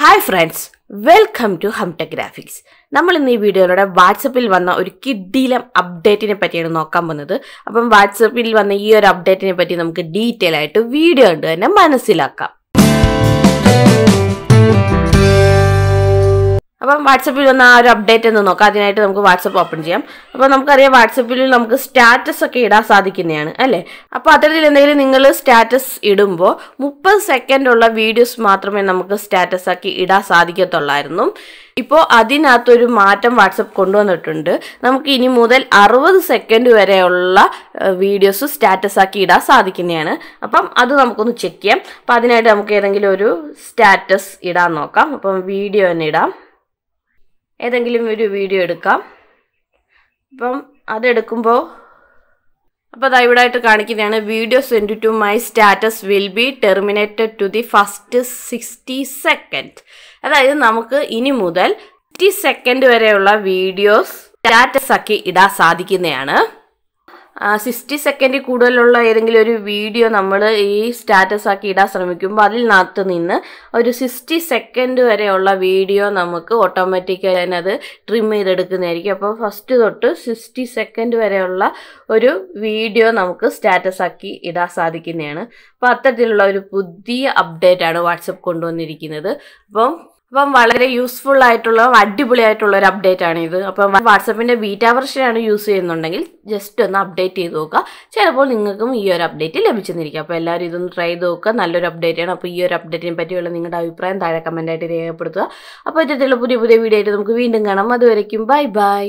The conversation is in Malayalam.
ഹായ് ഫ്രണ്ട്സ് വെൽക്കം ടു ഹംട ഗ്രാഫിക്സ് നമ്മൾ ഇന്ന് ഈ വീഡിയോയിലൂടെ വാട്സപ്പിൽ വന്ന ഒരു കിഡീലം അപ്ഡേറ്റിനെ പറ്റിയാണ് നോക്കാൻ പോകുന്നത് അപ്പം വാട്സപ്പിൽ വന്ന ഈ ഒരു അപ്ഡേറ്റിനെ പറ്റി നമുക്ക് ഡീറ്റെയിൽ ആയിട്ട് വീഡിയോ കണ്ടു തന്നെ മനസ്സിലാക്കാം അപ്പം വാട്സപ്പിൽ വന്ന ആ ഒരു അപ്ഡേറ്റ് ഒന്ന് നോക്കാം അതിനായിട്ട് നമുക്ക് വാട്സപ്പ് ഓപ്പൺ ചെയ്യാം അപ്പോൾ നമുക്കറിയാം വാട്സപ്പിൽ നമുക്ക് സ്റ്റാറ്റസ് ഒക്കെ ഇടാൻ സാധിക്കുന്നതാണ് അല്ലേ അപ്പോൾ അത്തരത്തിൽ എന്തെങ്കിലും നിങ്ങൾ സ്റ്റാറ്റസ് ഇടുമ്പോൾ മുപ്പത് സെക്കൻഡ് ഉള്ള വീഡിയോസ് മാത്രമേ നമുക്ക് സ്റ്റാറ്റസ് ആക്കി ഇടാൻ സാധിക്കത്തുള്ളായിരുന്നു ഇപ്പോൾ അതിനകത്തൊരു മാറ്റം വാട്സപ്പ് കൊണ്ടുവന്നിട്ടുണ്ട് നമുക്ക് ഇനി മുതൽ അറുപത് സെക്കൻഡ് വരെയുള്ള വീഡിയോസ് സ്റ്റാറ്റസ് ആക്കി ഇടാൻ സാധിക്കുന്നതാണ് അപ്പം അത് നമുക്കൊന്ന് ചെക്ക് ചെയ്യാം അപ്പം അതിനായിട്ട് നമുക്ക് ഏതെങ്കിലും ഒരു സ്റ്റാറ്റസ് ഇടാൻ നോക്കാം അപ്പം വീഡിയോ തന്നെ ഇടാം ഏതെങ്കിലും ഒരു വീഡിയോ എടുക്കാം അപ്പം അതെടുക്കുമ്പോൾ അപ്പോൾ അതാ ഇവിടായിട്ട് കാണിക്കുന്നതാണ് video send to my status will be terminated to the first sixty second അതായത് നമുക്ക് ഇനി മുതൽ സിക്സ്റ്റി സെക്കൻഡ് വരെയുള്ള വീഡിയോസ് സ്റ്റാറ്റസ് ആക്കി ഇടാൻ സാധിക്കുന്നതാണ് സിക്സ്റ്റി സെക്കൻഡിൽ കൂടുതലുള്ള ഏതെങ്കിലും ഒരു വീഡിയോ നമ്മൾ ഈ സ്റ്റാറ്റസ് ആക്കി ഇടാൻ ശ്രമിക്കുമ്പോൾ അതിനകത്ത് നിന്ന് ഒരു സിക്സ്റ്റി സെക്കൻഡ് വരെയുള്ള വീഡിയോ നമുക്ക് ഓട്ടോമാറ്റിക്കായി അത് ട്രിം ചെയ്തെടുക്കുന്നതായിരിക്കും അപ്പോൾ ഫസ്റ്റ് തൊട്ട് സിക്സ്റ്റി സെക്കൻഡ് വരെയുള്ള ഒരു വീഡിയോ നമുക്ക് സ്റ്റാറ്റസ് ആക്കി ഇടാൻ സാധിക്കുന്നതാണ് അപ്പോൾ അത്തരത്തിലുള്ള ഒരു പുതിയ അപ്ഡേറ്റ് ആണ് വാട്സപ്പ് കൊണ്ടുവന്നിരിക്കുന്നത് അപ്പം അപ്പം വളരെ യൂസ്ഫുൾ ആയിട്ടുള്ള അടിപൊളി ആയിട്ടുള്ള ഒരു അപ്ഡേറ്റ് ആണ് ഇത് അപ്പം വാട്സപ്പിന്റെ ബീറ്റ വെർഷനാണ് യൂസ് ചെയ്യുന്നുണ്ടെങ്കിൽ ജസ്റ്റ് ഒന്ന് അപ്ഡേറ്റ് ചെയ്ത് നോക്കുക ചിലപ്പോൾ നിങ്ങൾക്കും ഈ ഒരു അപ്ഡേറ്റ് ലഭിച്ചെന്നിരിക്കും അപ്പോൾ എല്ലാവരും ഇതൊന്ന് ട്രൈ ചെയ്ത് നോക്കുക നല്ലൊരു അപ്ഡേറ്റ് ആണ് അപ്പോൾ ഈ ഒരു അപ്ഡേറ്റിനെ പറ്റിയുള്ള നിങ്ങളുടെ അഭിപ്രായം താഴെ കമൻ്റായിട്ട് രേഖപ്പെടുത്തുക അപ്പോൾ ഇത്തരത്തിലുള്ള പുതിയ പുതിയ വീഡിയോ ആയിട്ട് നമുക്ക് വീണ്ടും കാണാം അതുവരയ്ക്കും ബൈ ബൈ